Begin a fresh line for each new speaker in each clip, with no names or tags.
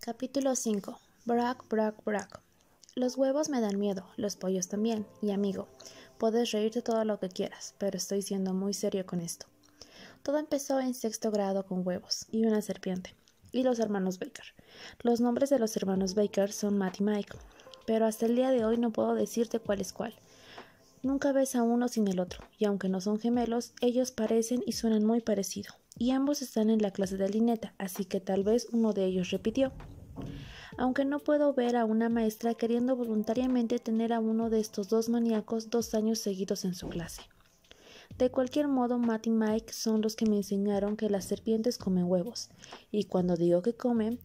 capítulo 5 Brack, brack, brack. Los huevos me dan miedo, los pollos también, y amigo, puedes reírte todo lo que quieras, pero estoy siendo muy serio con esto. Todo empezó en sexto grado con huevos y una serpiente, y los hermanos Baker. Los nombres de los hermanos Baker son Matt y Mike, pero hasta el día de hoy no puedo decirte cuál es cuál. Nunca ves a uno sin el otro, y aunque no son gemelos, ellos parecen y suenan muy parecido y ambos están en la clase de Lineta, así que tal vez uno de ellos repitió. Aunque no puedo ver a una maestra queriendo voluntariamente tener a uno de estos dos maníacos dos años seguidos en su clase. De cualquier modo, Matt y Mike son los que me enseñaron que las serpientes comen huevos, y cuando digo que comen,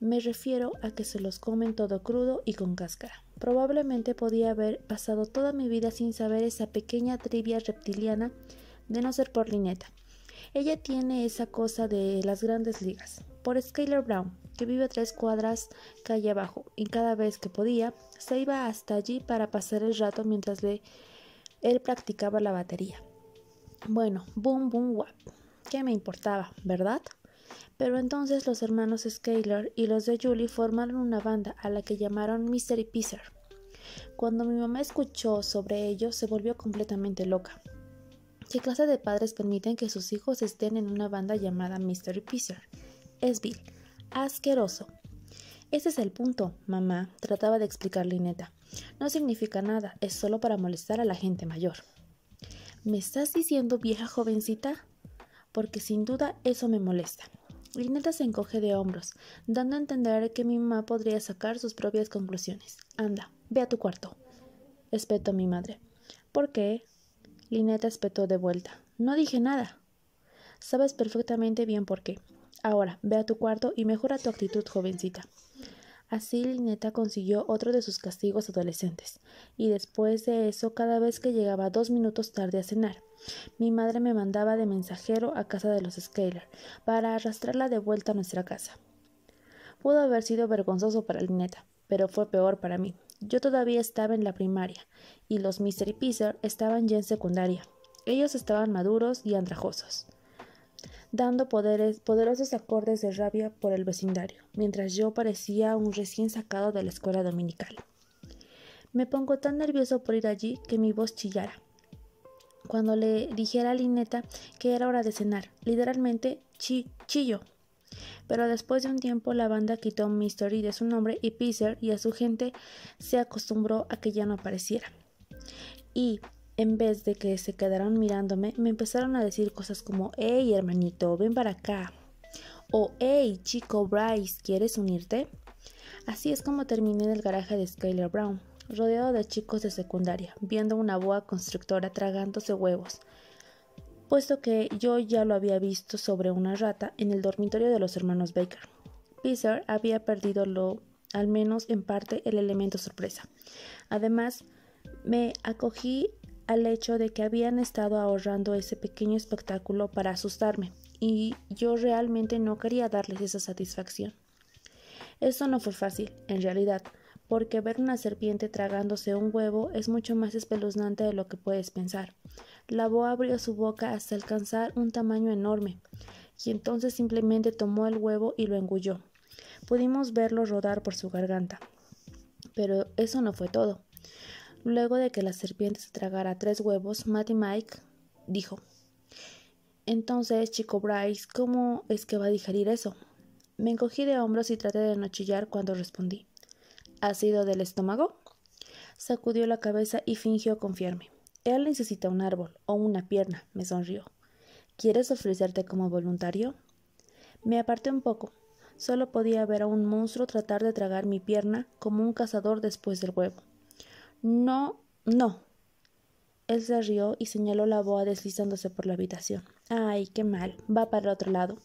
me refiero a que se los comen todo crudo y con cáscara. Probablemente podía haber pasado toda mi vida sin saber esa pequeña trivia reptiliana de no ser por Lineta. Ella tiene esa cosa de las grandes ligas. Por Skylar Brown, que vive a tres cuadras calle abajo, y cada vez que podía, se iba hasta allí para pasar el rato mientras él practicaba la batería. Bueno, boom, boom, guap. ¿Qué me importaba, verdad? Pero entonces los hermanos Skylar y los de Julie formaron una banda a la que llamaron Mystery Pizzer. Cuando mi mamá escuchó sobre ello, se volvió completamente loca. ¿Qué clase de padres permiten que sus hijos estén en una banda llamada Mystery Pizzer? Es vil, asqueroso. Ese es el punto, mamá, trataba de explicar Lineta. No significa nada, es solo para molestar a la gente mayor. ¿Me estás diciendo vieja jovencita? Porque sin duda eso me molesta. Lineta se encoge de hombros, dando a entender que mi mamá podría sacar sus propias conclusiones. Anda, ve a tu cuarto. Respeto a mi madre. ¿Por qué? Lineta espetó de vuelta. No dije nada. Sabes perfectamente bien por qué. Ahora, ve a tu cuarto y mejora tu actitud, jovencita. Así Lineta consiguió otro de sus castigos adolescentes, y después de eso cada vez que llegaba dos minutos tarde a cenar, mi madre me mandaba de mensajero a casa de los Scaler para arrastrarla de vuelta a nuestra casa. Pudo haber sido vergonzoso para Lineta, pero fue peor para mí, yo todavía estaba en la primaria y los Mr. Pizzer estaban ya en secundaria. Ellos estaban maduros y andrajosos, dando poderosos acordes de rabia por el vecindario, mientras yo parecía un recién sacado de la escuela dominical. Me pongo tan nervioso por ir allí que mi voz chillara. Cuando le dijera a Lineta que era hora de cenar, literalmente chi chillo pero después de un tiempo la banda quitó Mystery de su nombre y Pizzer y a su gente se acostumbró a que ya no apareciera. Y en vez de que se quedaron mirándome, me empezaron a decir cosas como, hey hermanito, ven para acá. O hey chico Bryce, ¿quieres unirte? Así es como terminé en el garaje de Skyler Brown, rodeado de chicos de secundaria, viendo una boa constructora tragándose huevos puesto que yo ya lo había visto sobre una rata en el dormitorio de los hermanos Baker. Pizzer había perdido lo, al menos en parte, el elemento sorpresa. Además, me acogí al hecho de que habían estado ahorrando ese pequeño espectáculo para asustarme, y yo realmente no quería darles esa satisfacción. Esto no fue fácil, en realidad, porque ver una serpiente tragándose un huevo es mucho más espeluznante de lo que puedes pensar. La boa abrió su boca hasta alcanzar un tamaño enorme, y entonces simplemente tomó el huevo y lo engulló. Pudimos verlo rodar por su garganta. Pero eso no fue todo. Luego de que la serpiente se tragara tres huevos, Matty Mike dijo: Entonces, chico Bryce, ¿cómo es que va a digerir eso? Me encogí de hombros y traté de no chillar cuando respondí: ¿Ha sido del estómago? Sacudió la cabeza y fingió confiarme. Él necesita un árbol o una pierna, me sonrió. ¿Quieres ofrecerte como voluntario? Me aparté un poco. Solo podía ver a un monstruo tratar de tragar mi pierna como un cazador después del huevo. No, no. Él se rió y señaló la boa deslizándose por la habitación. Ay, qué mal. Va para el otro lado.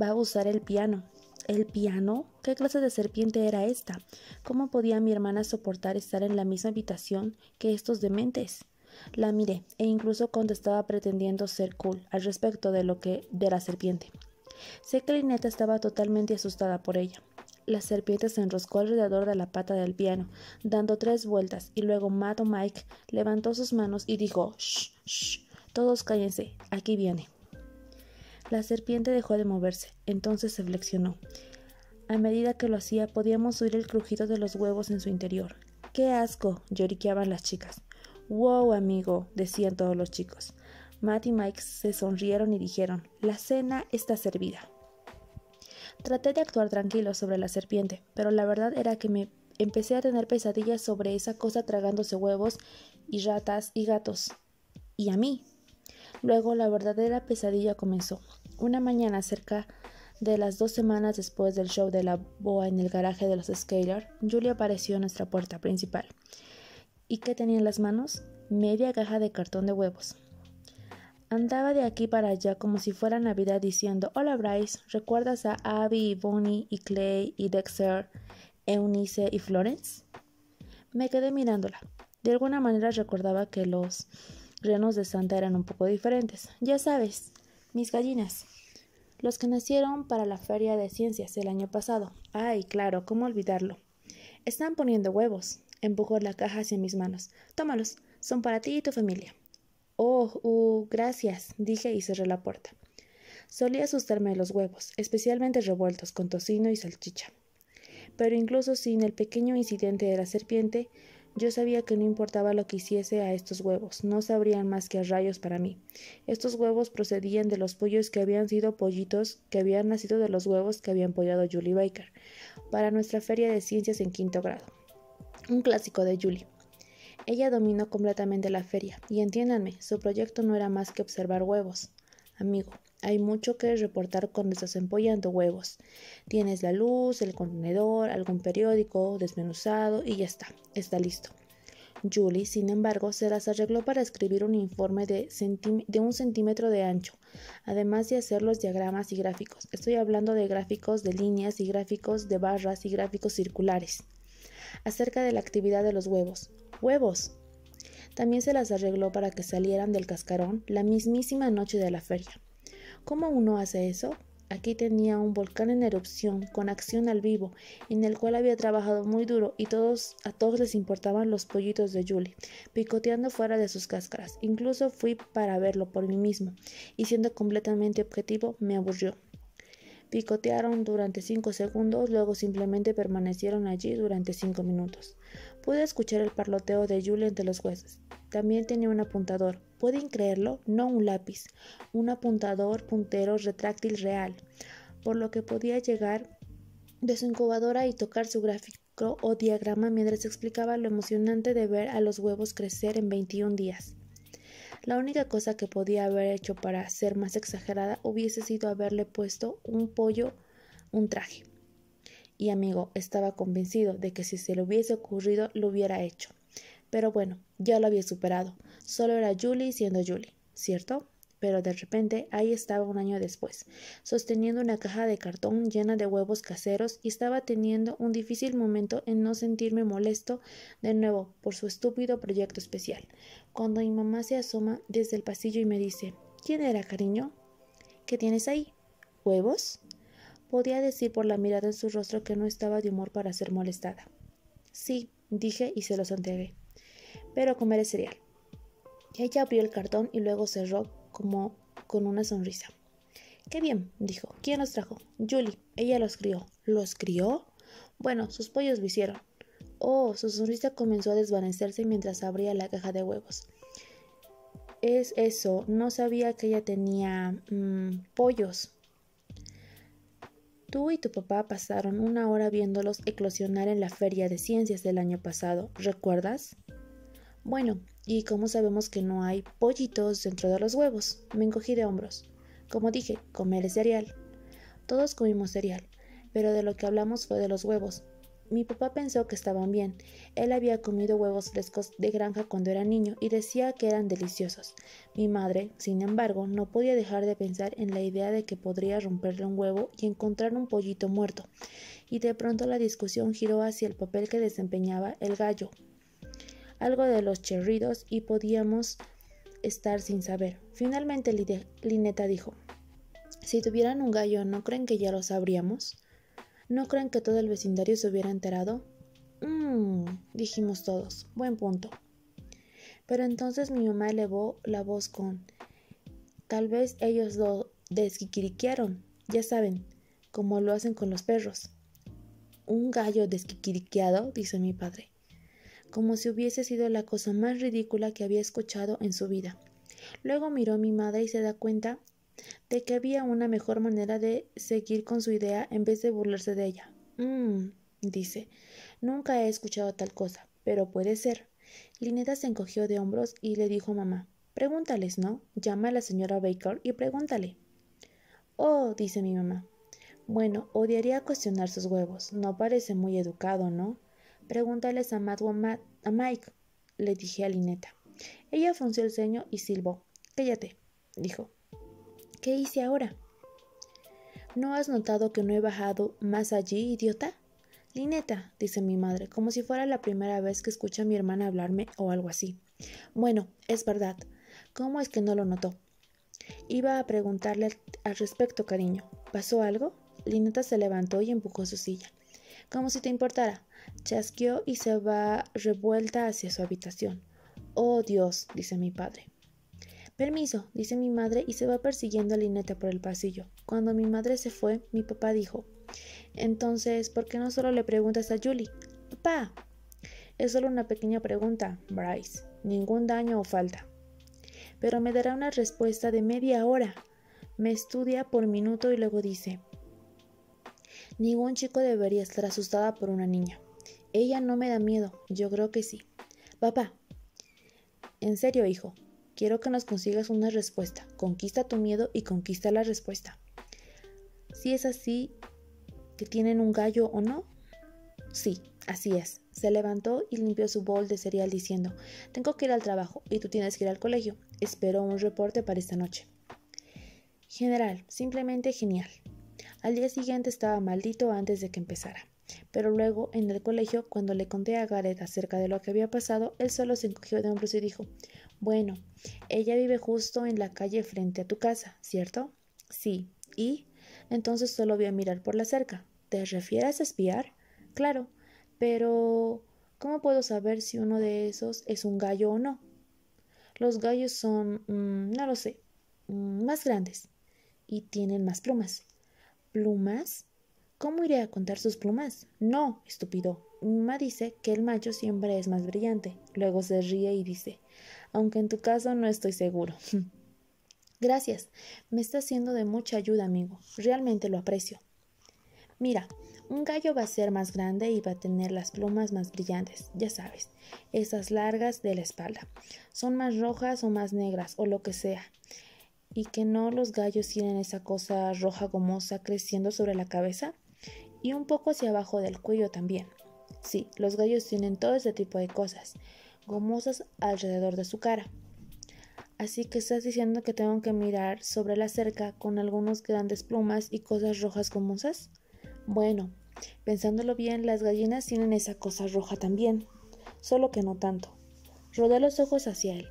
Va a usar el piano. ¿El piano? ¿Qué clase de serpiente era esta? ¿Cómo podía mi hermana soportar estar en la misma habitación que estos dementes? La miré e incluso contestaba pretendiendo ser cool al respecto de lo que de la serpiente. Sé que Lineta estaba totalmente asustada por ella. La serpiente se enroscó alrededor de la pata del piano, dando tres vueltas, y luego mato Mike levantó sus manos y dijo: Shh, shh, todos cállense, aquí viene. La serpiente dejó de moverse, entonces se flexionó. A medida que lo hacía, podíamos oír el crujido de los huevos en su interior. ¡Qué asco! lloriqueaban las chicas. ¡Wow, amigo! decían todos los chicos. Matt y Mike se sonrieron y dijeron, la cena está servida. Traté de actuar tranquilo sobre la serpiente, pero la verdad era que me empecé a tener pesadillas sobre esa cosa tragándose huevos y ratas y gatos. Y a mí. Luego la verdadera pesadilla comenzó. Una mañana cerca de las dos semanas después del show de la boa en el garaje de los Scalar, Julia apareció en nuestra puerta principal. ¿Y qué tenía en las manos? Media caja de cartón de huevos. Andaba de aquí para allá como si fuera Navidad diciendo, hola Bryce, ¿recuerdas a Abby y Bonnie y Clay y Dexter, Eunice y Florence? Me quedé mirándola. De alguna manera recordaba que los renos de Santa eran un poco diferentes. Ya sabes, mis gallinas. Los que nacieron para la Feria de Ciencias el año pasado. Ay, claro, ¿cómo olvidarlo? Están poniendo huevos. Empujó la caja hacia mis manos. Tómalos, son para ti y tu familia. Oh, uh, gracias, dije y cerré la puerta. Solía asustarme de los huevos, especialmente revueltos con tocino y salchicha. Pero incluso sin el pequeño incidente de la serpiente, yo sabía que no importaba lo que hiciese a estos huevos, no sabrían más que a rayos para mí. Estos huevos procedían de los pollos que habían sido pollitos, que habían nacido de los huevos que había empollado Julie Baker, para nuestra feria de ciencias en quinto grado. Un clásico de Julie. Ella dominó completamente la feria, y entiéndanme, su proyecto no era más que observar huevos. Amigo, hay mucho que reportar con estás empollando huevos. Tienes la luz, el contenedor, algún periódico desmenuzado y ya está, está listo. Julie, sin embargo, se las arregló para escribir un informe de, de, un centímetro de ancho, además de hacer los diagramas y gráficos. Estoy hablando de gráficos de líneas y gráficos de barras y gráficos circulares acerca de la actividad de los huevos. ¡Huevos! También se las arregló para que salieran del cascarón la mismísima noche de la feria. ¿Cómo uno hace eso? Aquí tenía un volcán en erupción, con acción al vivo, en el cual había trabajado muy duro y todos, a todos les importaban los pollitos de Julie, picoteando fuera de sus cáscaras. Incluso fui para verlo por mí mismo, y siendo completamente objetivo, me aburrió. Picotearon durante 5 segundos, luego simplemente permanecieron allí durante 5 minutos. Pude escuchar el parloteo de Julie entre los huesos. También tenía un apuntador. ¿Pueden creerlo? No un lápiz. Un apuntador puntero retráctil real, por lo que podía llegar de su incubadora y tocar su gráfico o diagrama mientras explicaba lo emocionante de ver a los huevos crecer en 21 días. La única cosa que podía haber hecho para ser más exagerada hubiese sido haberle puesto un pollo, un traje. Y amigo, estaba convencido de que si se le hubiese ocurrido lo hubiera hecho. Pero bueno, ya lo había superado. Solo era Julie siendo Julie, ¿cierto? pero de repente ahí estaba un año después, sosteniendo una caja de cartón llena de huevos caseros y estaba teniendo un difícil momento en no sentirme molesto de nuevo por su estúpido proyecto especial, cuando mi mamá se asoma desde el pasillo y me dice ¿Quién era, cariño? ¿Qué tienes ahí? ¿Huevos? Podía decir por la mirada en su rostro que no estaba de humor para ser molestada. Sí, dije y se los entregué. Pero comeré cereal. Ella abrió el cartón y luego cerró como con una sonrisa. Qué bien, dijo. ¿Quién los trajo? Julie. Ella los crió. ¿Los crió? Bueno, sus pollos lo hicieron. Oh, su sonrisa comenzó a desvanecerse mientras abría la caja de huevos. Es eso, no sabía que ella tenía mm, pollos. Tú y tu papá pasaron una hora viéndolos eclosionar en la feria de ciencias del año pasado, ¿recuerdas? Bueno, ¿Y cómo sabemos que no hay pollitos dentro de los huevos? Me encogí de hombros. Como dije, comer es cereal. Todos comimos cereal, pero de lo que hablamos fue de los huevos. Mi papá pensó que estaban bien. Él había comido huevos frescos de granja cuando era niño y decía que eran deliciosos. Mi madre, sin embargo, no podía dejar de pensar en la idea de que podría romperle un huevo y encontrar un pollito muerto. Y de pronto la discusión giró hacia el papel que desempeñaba el gallo, algo de los cherridos y podíamos estar sin saber. Finalmente Lineta dijo, si tuvieran un gallo, ¿no creen que ya lo sabríamos? ¿No creen que todo el vecindario se hubiera enterado? Mmm, dijimos todos, buen punto. Pero entonces mi mamá elevó la voz con, tal vez ellos lo desquiquiriquearon, ya saben, como lo hacen con los perros. Un gallo desquiquiriqueado, dice mi padre como si hubiese sido la cosa más ridícula que había escuchado en su vida. Luego miró a mi madre y se da cuenta de que había una mejor manera de seguir con su idea en vez de burlarse de ella. Mmm, dice, nunca he escuchado tal cosa, pero puede ser. Lineta se encogió de hombros y le dijo mamá, pregúntales, ¿no? Llama a la señora Baker y pregúntale. Oh, dice mi mamá. Bueno, odiaría cuestionar sus huevos. No parece muy educado, ¿no? Pregúntales a a, Mike, le dije a Lineta. Ella frunció el ceño y silbó. Cállate, dijo. ¿Qué hice ahora? ¿No has notado que no he bajado más allí, idiota? Lineta, dice mi madre, como si fuera la primera vez que escucha a mi hermana hablarme o algo así. Bueno, es verdad. ¿Cómo es que no lo notó? Iba a preguntarle al respecto, cariño. ¿Pasó algo? Lineta se levantó y empujó su silla. Como si te importara. Chasqueó y se va revuelta hacia su habitación. Oh Dios, dice mi padre. Permiso, dice mi madre y se va persiguiendo a Lineta por el pasillo. Cuando mi madre se fue, mi papá dijo, entonces, ¿por qué no solo le preguntas a Julie? Papá. Es solo una pequeña pregunta, Bryce. Ningún daño o falta. Pero me dará una respuesta de media hora. Me estudia por minuto y luego dice, ningún chico debería estar asustada por una niña. Ella no me da miedo, yo creo que sí. Papá, en serio, hijo, quiero que nos consigas una respuesta. Conquista tu miedo y conquista la respuesta. Si es así, que tienen un gallo o no. Sí, así es. Se levantó y limpió su bol de cereal diciendo, tengo que ir al trabajo y tú tienes que ir al colegio. Espero un reporte para esta noche. General, simplemente genial. Al día siguiente estaba maldito antes de que empezara. Pero luego, en el colegio, cuando le conté a Gareth acerca de lo que había pasado, él solo se encogió de hombros y dijo, bueno, ella vive justo en la calle frente a tu casa, ¿cierto? Sí. ¿Y? Entonces solo voy a mirar por la cerca. ¿Te refieres a espiar? Claro. Pero... ¿Cómo puedo saber si uno de esos es un gallo o no? Los gallos son... Mm, no lo sé. Mm, más grandes. Y tienen más plumas. ¿Plumas? ¿Cómo iré a contar sus plumas? No, estúpido. Mi mamá dice que el macho siempre es más brillante. Luego se ríe y dice, aunque en tu caso no estoy seguro. Gracias, me está siendo de mucha ayuda, amigo. Realmente lo aprecio. Mira, un gallo va a ser más grande y va a tener las plumas más brillantes, ya sabes, esas largas de la espalda. Son más rojas o más negras o lo que sea. Y que no los gallos tienen esa cosa roja gomosa creciendo sobre la cabeza y un poco hacia abajo del cuello también. Sí, los gallos tienen todo ese tipo de cosas, gomosas alrededor de su cara. Así que estás diciendo que tengo que mirar sobre la cerca con algunas grandes plumas y cosas rojas gomosas? Bueno, pensándolo bien, las gallinas tienen esa cosa roja también, solo que no tanto. Rodé los ojos hacia él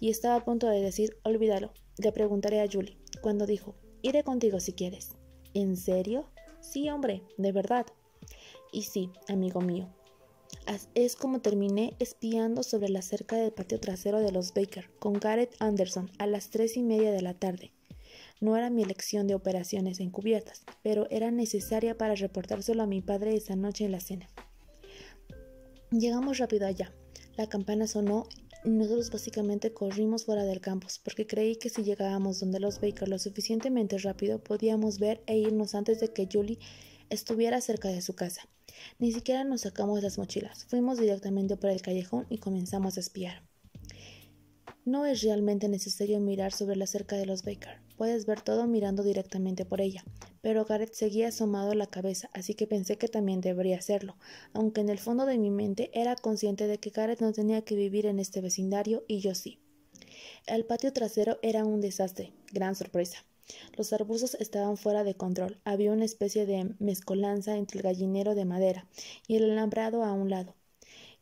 y estaba a punto de decir, olvídalo, le preguntaré a Julie, cuando dijo, iré contigo si quieres. ¿En serio? Sí, hombre, de verdad. Y sí, amigo mío. Es como terminé espiando sobre la cerca del patio trasero de los Baker con Garrett Anderson a las tres y media de la tarde. No era mi elección de operaciones encubiertas, pero era necesaria para reportárselo a mi padre esa noche en la cena. Llegamos rápido allá. La campana sonó nosotros básicamente corrimos fuera del campus porque creí que si llegábamos donde los Baker lo suficientemente rápido podíamos ver e irnos antes de que Julie estuviera cerca de su casa. Ni siquiera nos sacamos las mochilas, fuimos directamente por el callejón y comenzamos a espiar. No es realmente necesario mirar sobre la cerca de los Baker. Puedes ver todo mirando directamente por ella. Pero Gareth seguía asomado la cabeza, así que pensé que también debería hacerlo, aunque en el fondo de mi mente era consciente de que Gareth no tenía que vivir en este vecindario y yo sí. El patio trasero era un desastre, gran sorpresa. Los arbustos estaban fuera de control. Había una especie de mezcolanza entre el gallinero de madera y el alambrado a un lado.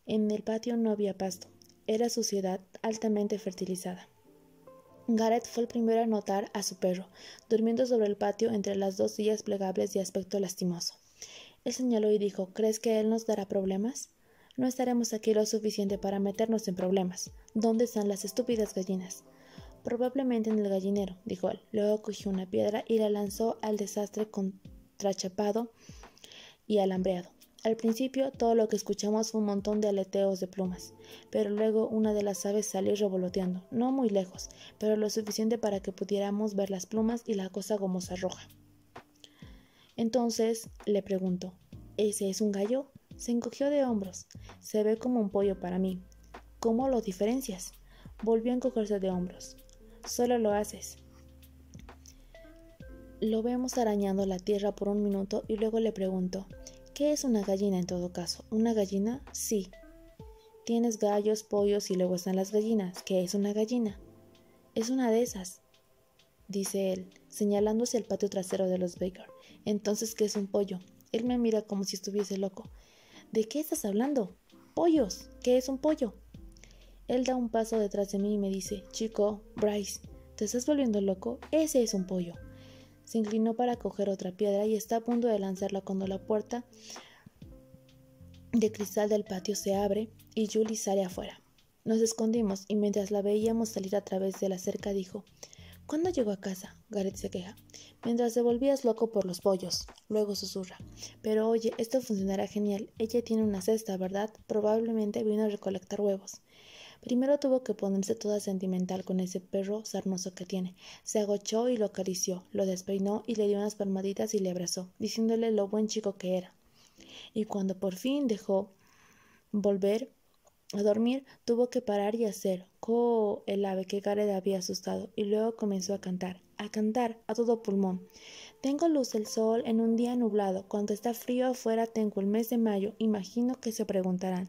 En el patio no había pasto. Era suciedad altamente fertilizada. Gareth fue el primero a notar a su perro, durmiendo sobre el patio entre las dos sillas plegables de aspecto lastimoso. Él señaló y dijo ¿Crees que él nos dará problemas? No estaremos aquí lo suficiente para meternos en problemas. ¿Dónde están las estúpidas gallinas? Probablemente en el gallinero, dijo él. Luego cogió una piedra y la lanzó al desastre contrachapado y alambreado. Al principio todo lo que escuchamos fue un montón de aleteos de plumas, pero luego una de las aves salió revoloteando, no muy lejos, pero lo suficiente para que pudiéramos ver las plumas y la cosa gomosa roja. Entonces le pregunto, ¿ese es un gallo? Se encogió de hombros. Se ve como un pollo para mí. ¿Cómo lo diferencias? Volvió a encogerse de hombros. Solo lo haces. Lo vemos arañando la tierra por un minuto y luego le pregunto, ¿Qué es una gallina en todo caso? ¿Una gallina? Sí. Tienes gallos, pollos y luego están las gallinas. ¿Qué es una gallina? Es una de esas, dice él, señalándose el patio trasero de los Baker. Entonces, ¿qué es un pollo? Él me mira como si estuviese loco. ¿De qué estás hablando? Pollos. ¿Qué es un pollo? Él da un paso detrás de mí y me dice, chico, Bryce, ¿te estás volviendo loco? Ese es un pollo. Se inclinó para coger otra piedra y está a punto de lanzarla cuando la puerta de cristal del patio se abre y Julie sale afuera. Nos escondimos y mientras la veíamos salir a través de la cerca dijo, ¿Cuándo llegó a casa? Gareth se queja. Mientras se volvías loco por los pollos. Luego susurra. Pero oye, esto funcionará genial. Ella tiene una cesta, ¿verdad? Probablemente vino a recolectar huevos. Primero tuvo que ponerse toda sentimental con ese perro sarnoso que tiene. Se agochó y lo acarició, lo despeinó y le dio unas palmaditas y le abrazó, diciéndole lo buen chico que era. Y cuando por fin dejó volver a dormir, tuvo que parar y hacer co el ave que Gareth había asustado, y luego comenzó a cantar, a cantar a todo pulmón. Tengo luz del sol en un día nublado, cuando está frío afuera tengo el mes de mayo, imagino que se preguntarán.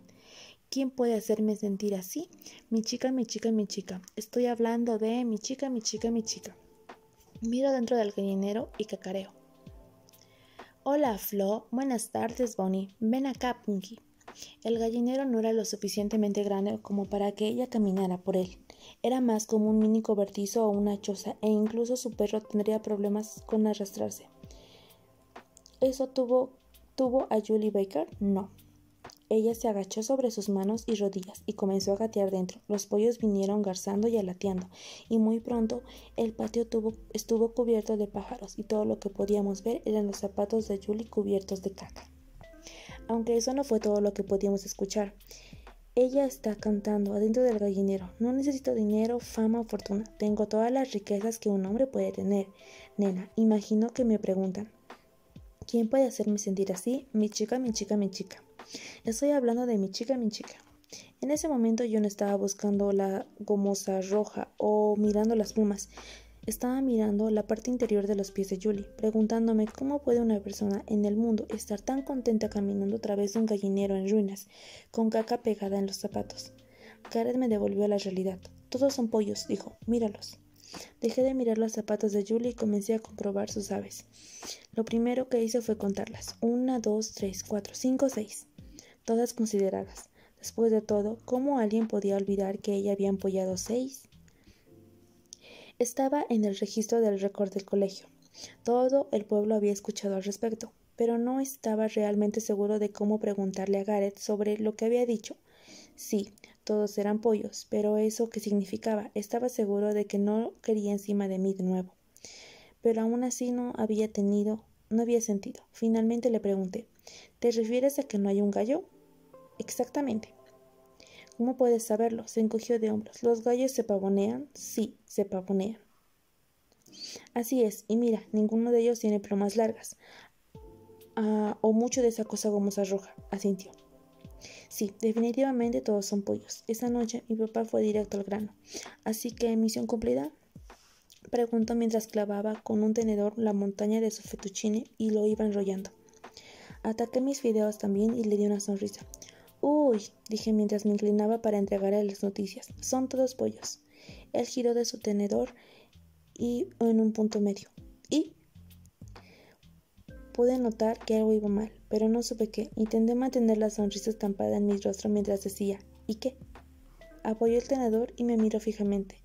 ¿Quién puede hacerme sentir así? Mi chica, mi chica, mi chica. Estoy hablando de mi chica, mi chica, mi chica. Miro dentro del gallinero y cacareo. Hola, Flo. Buenas tardes, Bonnie. Ven acá, Punky. El gallinero no era lo suficientemente grande como para que ella caminara por él. Era más como un mini cobertizo o una choza e incluso su perro tendría problemas con arrastrarse. ¿Eso tuvo, tuvo a Julie Baker? No. Ella se agachó sobre sus manos y rodillas y comenzó a gatear dentro. Los pollos vinieron garzando y alateando, y muy pronto el patio estuvo cubierto de pájaros, y todo lo que podíamos ver eran los zapatos de Julie cubiertos de caca. Aunque eso no fue todo lo que podíamos escuchar. Ella está cantando adentro del gallinero. No necesito dinero, fama o fortuna. Tengo todas las riquezas que un hombre puede tener. Nena, imagino que me preguntan. ¿Quién puede hacerme sentir así? Mi chica, mi chica, mi chica. Estoy hablando de mi chica, mi chica. En ese momento yo no estaba buscando la gomosa roja o mirando las plumas. Estaba mirando la parte interior de los pies de Julie, preguntándome cómo puede una persona en el mundo estar tan contenta caminando a través de un gallinero en ruinas, con caca pegada en los zapatos. Karen me devolvió a la realidad. Todos son pollos, dijo, míralos. Dejé de mirar los zapatos de Julie y comencé a comprobar sus aves. Lo primero que hice fue contarlas. Una, dos, tres, cuatro, cinco, seis todas consideradas. Después de todo, ¿cómo alguien podía olvidar que ella había empollado seis? Estaba en el registro del récord del colegio. Todo el pueblo había escuchado al respecto, pero no estaba realmente seguro de cómo preguntarle a Gareth sobre lo que había dicho. Sí, todos eran pollos, pero eso qué significaba, estaba seguro de que no quería encima de mí de nuevo. Pero aún así no había tenido, no había sentido. Finalmente le pregunté ¿Te refieres a que no hay un gallo? Exactamente. ¿Cómo puedes saberlo? Se encogió de hombros. ¿Los gallos se pavonean? Sí, se pavonean. Así es, y mira, ninguno de ellos tiene plumas largas. Ah, o mucho de esa cosa gomosa roja, asintió. Sí, definitivamente todos son pollos. Esa noche mi papá fue directo al grano. Así que, misión cumplida, preguntó mientras clavaba con un tenedor la montaña de su fetuchine y lo iba enrollando. Ataqué mis fideos también y le di una sonrisa. Uy, dije mientras me inclinaba para entregarle las noticias. Son todos pollos. Él giró de su tenedor y en un punto medio. Y pude notar que algo iba mal, pero no supe qué. Intenté mantener la sonrisa estampada en mi rostro mientras decía, ¿y qué? Apoyó el tenedor y me miró fijamente.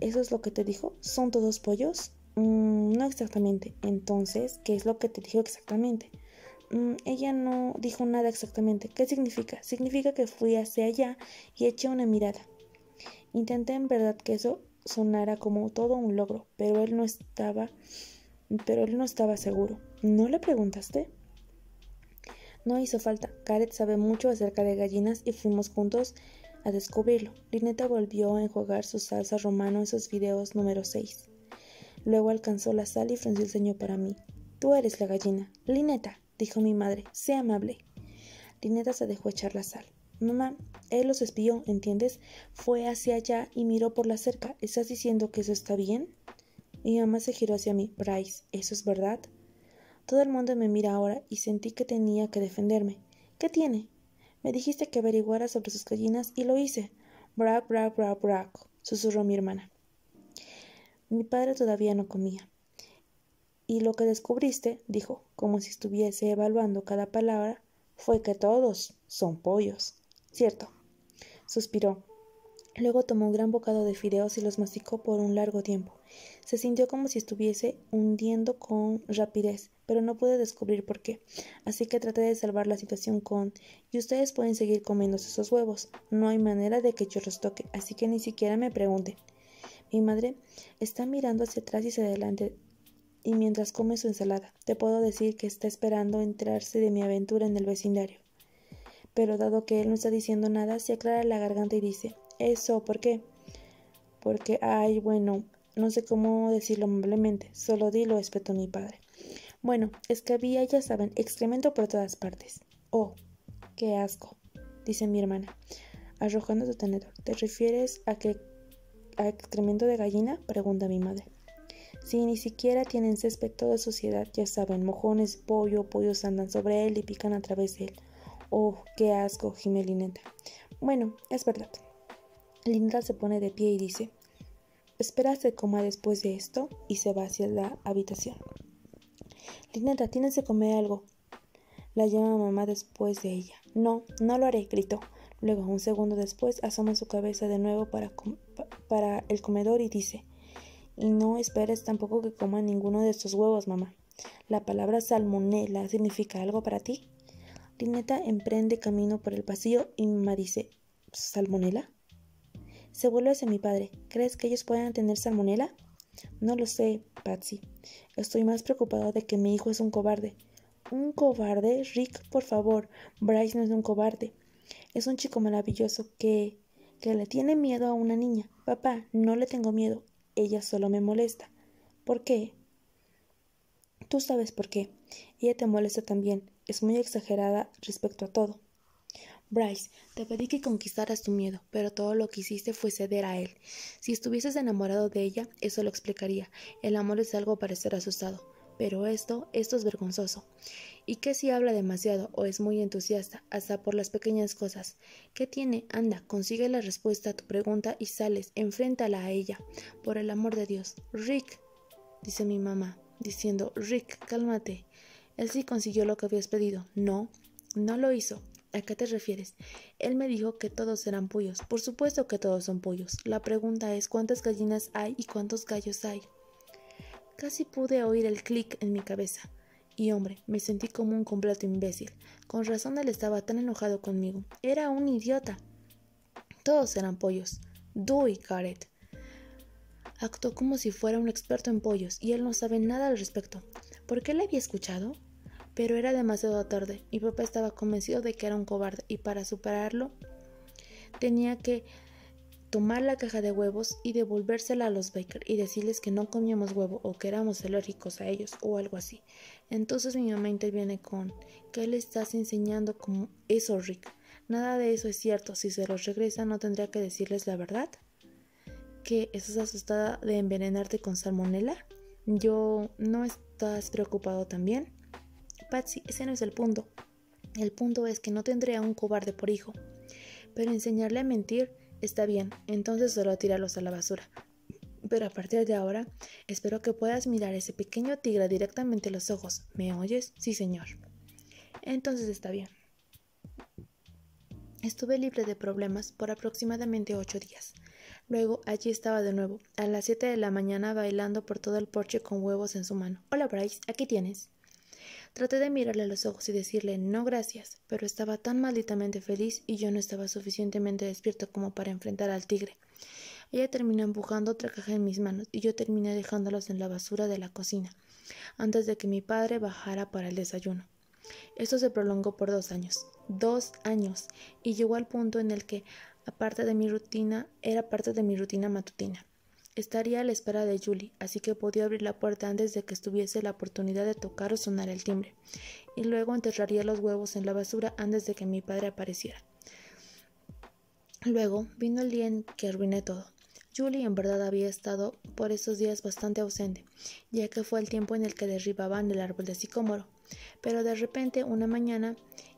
¿Eso es lo que te dijo? ¿Son todos pollos? Mm, no exactamente. Entonces, ¿qué es lo que te dijo exactamente? Mm, ella no dijo nada exactamente. ¿Qué significa? Significa que fui hacia allá y eché una mirada. Intenté en verdad que eso sonara como todo un logro, pero él no estaba, pero él no estaba seguro. ¿No le preguntaste? No hizo falta. Karet sabe mucho acerca de gallinas y fuimos juntos a descubrirlo. Lineta volvió a enjuagar su salsa romano en sus videos número 6. Luego alcanzó la sal y el enseñó para mí. Tú eres la gallina. Lineta, dijo mi madre, sea amable. Lineta se dejó echar la sal. Mamá, él los espió, ¿entiendes? Fue hacia allá y miró por la cerca. ¿Estás diciendo que eso está bien? Mi mamá se giró hacia mí. Bryce, ¿eso es verdad? Todo el mundo me mira ahora y sentí que tenía que defenderme. ¿Qué tiene? Me dijiste que averiguara sobre sus gallinas y lo hice. Brac, brac, brac, brac, susurró mi hermana. Mi padre todavía no comía. Y lo que descubriste, dijo, como si estuviese evaluando cada palabra, fue que todos son pollos. Cierto. Suspiró. Luego tomó un gran bocado de fideos y los masticó por un largo tiempo. Se sintió como si estuviese hundiendo con rapidez, pero no pude descubrir por qué. Así que traté de salvar la situación con y ustedes pueden seguir comiéndose esos huevos. No hay manera de que yo los toque, así que ni siquiera me pregunten. Mi madre está mirando hacia atrás y hacia adelante y mientras come su ensalada, te puedo decir que está esperando enterarse de mi aventura en el vecindario. Pero dado que él no está diciendo nada, se aclara la garganta y dice, ¿eso por qué? Porque, ay, bueno, no sé cómo decirlo amablemente, solo dilo, a mi padre. Bueno, es que había, ya saben, excremento por todas partes. Oh, qué asco, dice mi hermana, arrojando su tenedor. ¿Te refieres a que a excremento de gallina? pregunta mi madre. Si ni siquiera tienen césped toda suciedad, ya saben, mojones, pollo, pollos andan sobre él y pican a través de él. Oh, qué asco, gime Bueno, es verdad. Linda se pone de pie y dice, espera se coma después de esto y se va hacia la habitación. Lineta, tienes que comer algo. La llama mamá después de ella. No, no lo haré, gritó. Luego, un segundo después, asoma su cabeza de nuevo para el comedor y dice, y no esperes tampoco que coma ninguno de estos huevos, mamá. La palabra salmonela significa algo para ti. Lineta emprende camino por el pasillo y me dice, ¿salmonela? Se vuelve hacia mi padre. ¿Crees que ellos puedan tener salmonela? No lo sé, Patsy. Estoy más preocupado de que mi hijo es un cobarde. ¿Un cobarde? Rick, por favor. Bryce no es un cobarde. Es un chico maravilloso que... que le tiene miedo a una niña. Papá, no le tengo miedo ella solo me molesta. ¿Por qué? Tú sabes por qué. Ella te molesta también. Es muy exagerada respecto a todo. Bryce, te pedí que conquistaras tu miedo, pero todo lo que hiciste fue ceder a él. Si estuvieses enamorado de ella, eso lo explicaría. El amor es algo para ser asustado. Pero esto, esto es vergonzoso. ¿Y qué si habla demasiado o es muy entusiasta, hasta por las pequeñas cosas? ¿Qué tiene? Anda, consigue la respuesta a tu pregunta y sales, enfréntala a ella. Por el amor de Dios. Rick, dice mi mamá, diciendo, Rick, cálmate. Él sí consiguió lo que habías pedido. No, no lo hizo. ¿A qué te refieres? Él me dijo que todos eran pollos. Por supuesto que todos son pollos. La pregunta es cuántas gallinas hay y cuántos gallos hay. Casi pude oír el clic en mi cabeza. Y hombre, me sentí como un completo imbécil. Con razón él estaba tan enojado conmigo. Era un idiota. Todos eran pollos. Doy, caret Actuó como si fuera un experto en pollos y él no sabe nada al respecto. ¿Por qué le había escuchado? Pero era demasiado tarde. Mi papá estaba convencido de que era un cobarde y para superarlo tenía que tomar la caja de huevos y devolvérsela a los Baker y decirles que no comíamos huevo o que éramos alérgicos a ellos o algo así. Entonces mi mamá interviene con, ¿qué le estás enseñando como eso, Rick? Nada de eso es cierto, si se los regresa no tendría que decirles la verdad. ¿Que estás asustada de envenenarte con salmonela? Yo, ¿no estás preocupado también? Patsy, ese no es el punto. El punto es que no tendría a un cobarde por hijo. Pero enseñarle a mentir Está bien, entonces solo tíralos a la basura. Pero a partir de ahora, espero que puedas mirar a ese pequeño tigre directamente a los ojos. ¿Me oyes? Sí, señor. Entonces está bien. Estuve libre de problemas por aproximadamente ocho días. Luego allí estaba de nuevo, a las siete de la mañana bailando por todo el porche con huevos en su mano. Hola Bryce, aquí tienes. Traté de mirarle a los ojos y decirle no gracias, pero estaba tan malditamente feliz y yo no estaba suficientemente despierto como para enfrentar al tigre. Ella terminó empujando otra caja en mis manos y yo terminé dejándolos en la basura de la cocina, antes de que mi padre bajara para el desayuno. Esto se prolongó por dos años, dos años, y llegó al punto en el que, aparte de mi rutina, era parte de mi rutina matutina. Estaría a la espera de Julie, así que podía abrir la puerta antes de que estuviese la oportunidad de tocar o sonar el timbre, y luego enterraría los huevos en la basura antes de que mi padre apareciera. Luego vino el día en que arruiné todo. Julie en verdad había estado por esos días bastante ausente, ya que fue el tiempo en el que derribaban el árbol de sicómoro. Pero de repente, una mañana,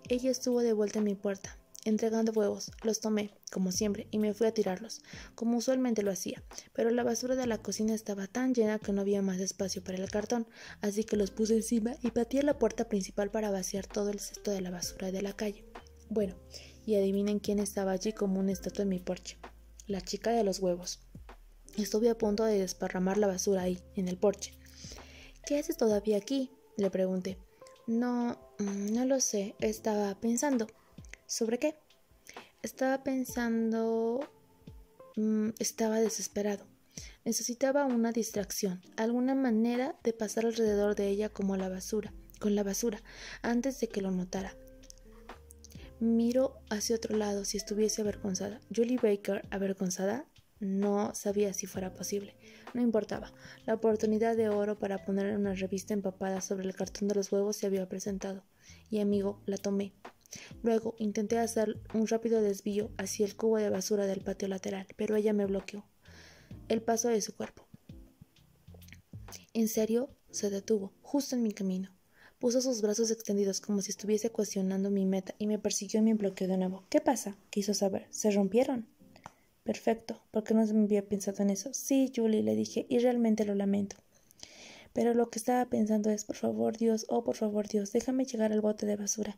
ella estuvo de vuelta en mi puerta entregando huevos. Los tomé, como siempre, y me fui a tirarlos, como usualmente lo hacía, pero la basura de la cocina estaba tan llena que no había más espacio para el cartón, así que los puse encima y pateé la puerta principal para vaciar todo el cesto de la basura de la calle. Bueno, y adivinen quién estaba allí como una estatua en mi porche. La chica de los huevos. Estuve a punto de desparramar la basura ahí, en el porche. ¿Qué hace todavía aquí? le pregunté. No, mm, no lo sé, estaba pensando, ¿Sobre qué? Estaba pensando... Mm, estaba desesperado. Necesitaba una distracción, alguna manera de pasar alrededor de ella como la basura, con la basura, antes de que lo notara. Miro hacia otro lado si estuviese avergonzada. Julie Baker, avergonzada, no sabía si fuera posible. No importaba. La oportunidad de oro para poner una revista empapada sobre el cartón de los huevos se había presentado. Y amigo, la tomé. Luego intenté hacer un rápido desvío hacia el cubo de basura del patio lateral, pero ella me bloqueó el paso de su cuerpo. En serio, se detuvo, justo en mi camino. Puso sus brazos extendidos como si estuviese cuestionando mi meta y me persiguió y me bloqueó de nuevo. ¿Qué pasa? Quiso saber. ¿Se rompieron? Perfecto, porque no se me había pensado en eso. Sí, Julie, le dije, y realmente lo lamento. Pero lo que estaba pensando es, por favor, Dios, oh, por favor, Dios, déjame llegar al bote de basura.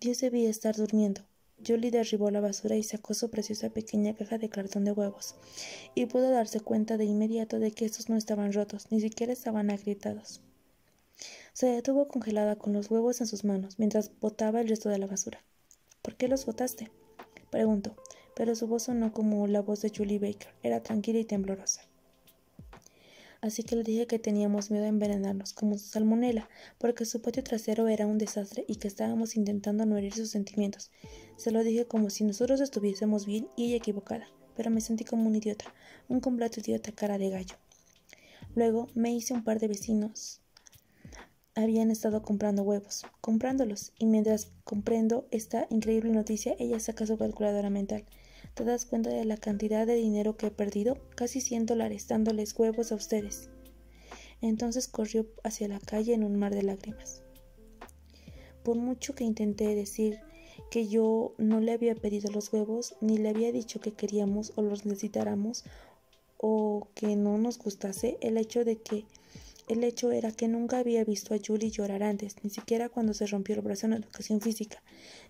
Dios debía estar durmiendo. Julie derribó la basura y sacó su preciosa pequeña caja de cartón de huevos, y pudo darse cuenta de inmediato de que estos no estaban rotos, ni siquiera estaban agrietados. Se detuvo congelada con los huevos en sus manos mientras botaba el resto de la basura. ¿Por qué los botaste? preguntó, pero su voz sonó como la voz de Julie Baker, era tranquila y temblorosa así que le dije que teníamos miedo de envenenarnos como su salmonela, porque su patio trasero era un desastre y que estábamos intentando no herir sus sentimientos. Se lo dije como si nosotros estuviésemos bien y ella equivocada, pero me sentí como un idiota, un completo idiota cara de gallo. Luego me hice un par de vecinos. Habían estado comprando huevos, comprándolos, y mientras comprendo esta increíble noticia, ella saca su calculadora mental. ¿Te das cuenta de la cantidad de dinero que he perdido? Casi 100 dólares dándoles huevos a ustedes. Entonces corrió hacia la calle en un mar de lágrimas. Por mucho que intenté decir que yo no le había pedido los huevos, ni le había dicho que queríamos o los necesitáramos, o que no nos gustase, el hecho de que el hecho era que nunca había visto a Julie llorar antes, ni siquiera cuando se rompió el brazo en educación física,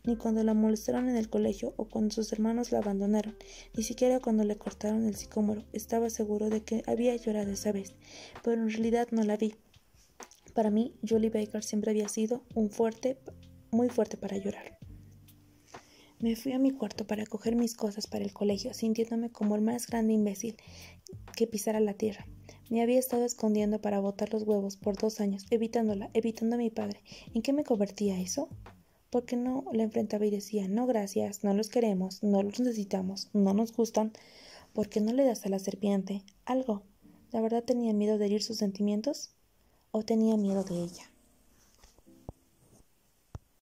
ni cuando la molestaron en el colegio o cuando sus hermanos la abandonaron, ni siquiera cuando le cortaron el sicómoro. Estaba seguro de que había llorado esa vez, pero en realidad no la vi. Para mí, Julie Baker siempre había sido un fuerte, muy fuerte para llorar. Me fui a mi cuarto para coger mis cosas para el colegio, sintiéndome como el más grande imbécil que pisara la tierra. Me había estado escondiendo para botar los huevos por dos años, evitándola, evitando a mi padre. ¿En qué me convertía eso? Porque no la enfrentaba y decía, no gracias, no los queremos, no los necesitamos, no nos gustan. ¿Por qué no le das a la serpiente algo? ¿La verdad tenía miedo de herir sus sentimientos? ¿O tenía miedo de ella?